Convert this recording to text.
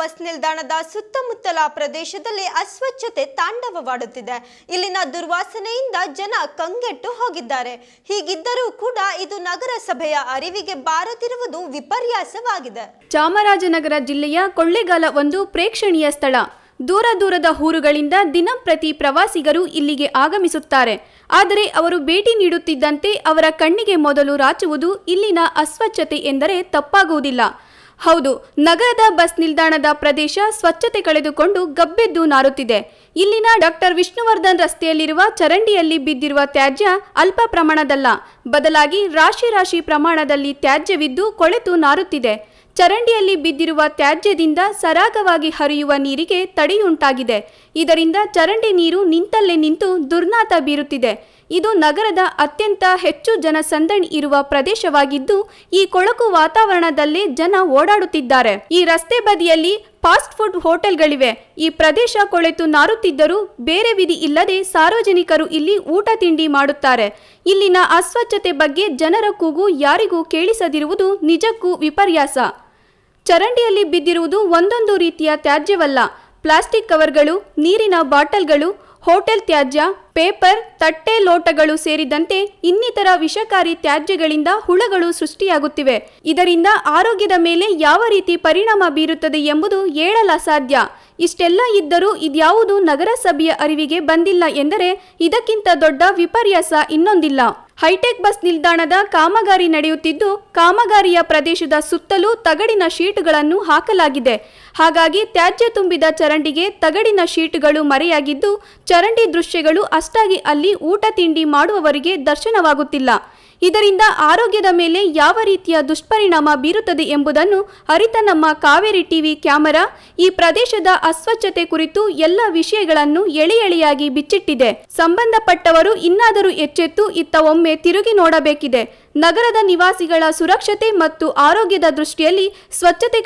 bus ನಿಲ್ದಾಣದ ಸುತ್ತಮುತ್ತಲ ಪ್ರದೇಶದಲ್ಲಿ ಅಸ್ವಚ್ಛತೆ ತಾಂಡವವಾಡುತ್ತಿದೆ ಇಲ್ಲಿನ ದುರ್ವಾಸನೆಯಿಂದ ಜನ ಕಂಗೆಟ್ಟು ಹೋಗಿದ್ದಾರೆ ಹೀಗಿದ್ದರೂ ಕೂಡ ಇದು ನಗರಸಭೆಯ ಅರಿವಿಗೆ ಬಾರದಿರುವುದು ವಿಪರ್ಯಾಸವಾಗಿದೆ ಚಾಮರಾಜನಗರ ಜಿಲ್ಲೆಯ ಕೊಳ್ಳೇಗಾಲ ಒಂದು ಪ್ರೇಕ್ಷಣೀಯ ಸ್ಥಳ ದೂರ ದೂರದ ಊರುಗಳಿಂದ ದಿನಂಪ್ರತಿ ಪ್ರವಾಸಿಗರು ಇಲ್ಲಿಗೆ ಆಗಮಿಸುತ್ತಾರೆ ಆದರೆ ಅವರು ಭೇಟಿ ನೀಡುತ್ತಿದ್ದಂತೆ ಅವರ ಕಣ್ಣಿಗೆ ಮೊದಲು ರಾಚುವುದು ಇಲ್ಲಿನ ಅಸ್ವಚ್ಛತೆ ಎಂದರೆ ತಪ್ಪಾಗುವುದಿಲ್ಲ ಹೌದು ನಗರದ ಬಸ್ ನಿಲ್ದಾಣದ ಪ್ರದೇಶ ಸ್ವಚ್ಛತೆ ಕಳೆದುಕೊಂಡು ಗಬ್ಬೆದ್ದು ನಾರುತ್ತಿದೆ ಇಲ್ಲಿನ ಡಾಕ್ಟರ್ ವಿಷ್ಣುವರ್ಧನ್ ರಸ್ತೆಯಲ್ಲಿರುವ ಚರಂಡಿಯಲ್ಲಿ ಬಿದ್ದಿರುವ ತ್ಯಾಜ್ಯ ಅಲ್ಪ ಪ್ರಮಾಣದಲ್ಲ ಬದಲಾಗಿ ರಾಶಿ ರಾಶಿ ಪ್ರಮಾಣದಲ್ಲಿ ತ್ಯಾಜ್ಯವಿದ್ದು ಕೊಳೆತು ನಾರುತ್ತಿದೆ ಚರಂಡಿಯಲ್ಲಿ ಬಿದ್ದಿರುವ ತ್ಯಾಜ್ಯದಿಂದ ಸರಾಗವಾಗಿ ಹರಿಯುವ ನೀರಿಗೆ ತಡೆಯುಂಟಾಗಿದೆ ಇದರಿಂದ ಚರಂಡಿ ನೀರು ನಿಂತಲ್ಲೇ ನಿಂತು ದುರ್ನಾತ ಬೀರುತ್ತಿದೆ ಇದು ನಗರದ ಅತ್ಯಂತ ಹೆಚ್ಚು ಜನಸಂದಣಿ ಇರುವ ಪ್ರದೇಶವಾಗಿದ್ದು ಈ ಕೊಳಕು ವಾತಾವರಣದಲ್ಲಿ ಜನ ಓಡಾಡುತ್ತಿದ್ದಾರೆ ಈ ರಸ್ತೆ ಬದಿಯಲ್ಲಿ ಫಾಸ್ಟ್ ಫುಡ್ ಹೋಟೆಲ್ಗಳಿವೆ ಈ ಪ್ರದೇಶ ಕೊಳೆತು ನಾರುತ್ತಿದ್ದರೂ ಬೇರೆ ವಿಧಿ ಇಲ್ಲದೆ ಸಾರ್ವಜನಿಕರು ಇಲ್ಲಿ ಊಟ ತಿಂಡಿ ಮಾಡುತ್ತಾರೆ ಇಲ್ಲಿನ ಅಸ್ವಚ್ಛತೆ ಬಗ್ಗೆ ಜನರ ಕೂಗು ಯಾರಿಗೂ ಕೇಳಿಸದಿರುವುದು ನಿಜಕ್ಕೂ ವಿಪರ್ಯಾಸ ಚರಂಡಿಯಲ್ಲಿ ಬಿದ್ದಿರುವುದು ಒಂದೊಂದು ರೀತಿಯ ತ್ಯಾಜ್ಯವಲ್ಲ ಪ್ಲಾಸ್ಟಿಕ್ ಕವರ್ಗಳು ನೀರಿನ ಬಾಟಲ್ಗಳು ಹೋಟೆಲ್ ತ್ಯಾಜ್ಯ ಪೇಪರ್ ತಟ್ಟೆ ಲೋಟಗಳು ಸೇರಿದಂತೆ ಇನ್ನಿತರ ವಿಷಕಾರಿ ತ್ಯಾಜ್ಯಗಳಿಂದ ಹುಳಗಳು ಸೃಷ್ಟಿಯಾಗುತ್ತಿವೆ ಇದರಿಂದ ಆರೋಗ್ಯದ ಮೇಲೆ ಯಾವ ರೀತಿ ಪರಿಣಾಮ ಬೀರುತ್ತದೆ ಎಂಬುದು ಹೇಳಲಸಾಧ್ಯ ಇಷ್ಟೆಲ್ಲ ಇದ್ದರೂ ಇದ್ಯಾವುದು ನಗರಸಭೆಯ ಅರಿವಿಗೆ ಬಂದಿಲ್ಲ ಎಂದರೆ ಇದಕ್ಕಿಂತ ದೊಡ್ಡ ವಿಪರ್ಯಾಸ ಇನ್ನೊಂದಿಲ್ಲ ಹೈಟೆಕ್ ಬಸ್ ನಿಲ್ದಾಣದ ಕಾಮಗಾರಿ ನಡೆಯುತ್ತಿದ್ದು ಕಾಮಗಾರಿಯ ಪ್ರದೇಶದ ಸುತ್ತಲೂ ತಗಡಿನ ಶೀಟ್ಗಳನ್ನು ಹಾಕಲಾಗಿದೆ ಹಾಗಾಗಿ ತ್ಯಾಜ್ಯ ತುಂಬಿದ ಚರಂಡಿಗೆ ತಗಡಿನ ಶೀಟ್ಗಳು ಮರೆಯಾಗಿದ್ದು ಚರಂಡಿ ದೃಶ್ಯಗಳು ಅಷ್ಟಾಗಿ ಅಲ್ಲಿ ಊಟ ತಿಂಡಿ ಮಾಡುವವರಿಗೆ ದರ್ಶನವಾಗುತ್ತಿಲ್ಲ ಇದರಿಂದ ಆರೋಗ್ಯದ ಮೇಲೆ ಯಾವ ರೀತಿಯ ದುಷ್ಪರಿಣಾಮ ಬೀರುತ್ತದೆ ಎಂಬುದನ್ನು ಅರಿತ ನಮ್ಮ ಕಾವೇರಿ ಟಿವಿ ಕ್ಯಾಮೆರಾ ಈ ಪ್ರದೇಶದ ಅಸ್ವಚ್ಛತೆ ಕುರಿತು ಎಲ್ಲ ವಿಷಯಗಳನ್ನು ಎಳೆ ಎಳೆಯಾಗಿ ಬಿಚ್ಚಿಟ್ಟಿದೆ ಸಂಬಂಧಪಟ್ಟವರು ಇನ್ನಾದರೂ ಎಚ್ಚೆತ್ತು ಇತ್ತ ಒಮ್ಮೆ ತಿರುಗಿ ನೋಡಬೇಕಿದೆ ನಗರದ ನಿವಾಸಿಗಳ ಸುರಕ್ಷತೆ ಮತ್ತು ಆರೋಗ್ಯದ ದೃಷ್ಟಿಯಲ್ಲಿ ಸ್ವಚ್ಛತೆ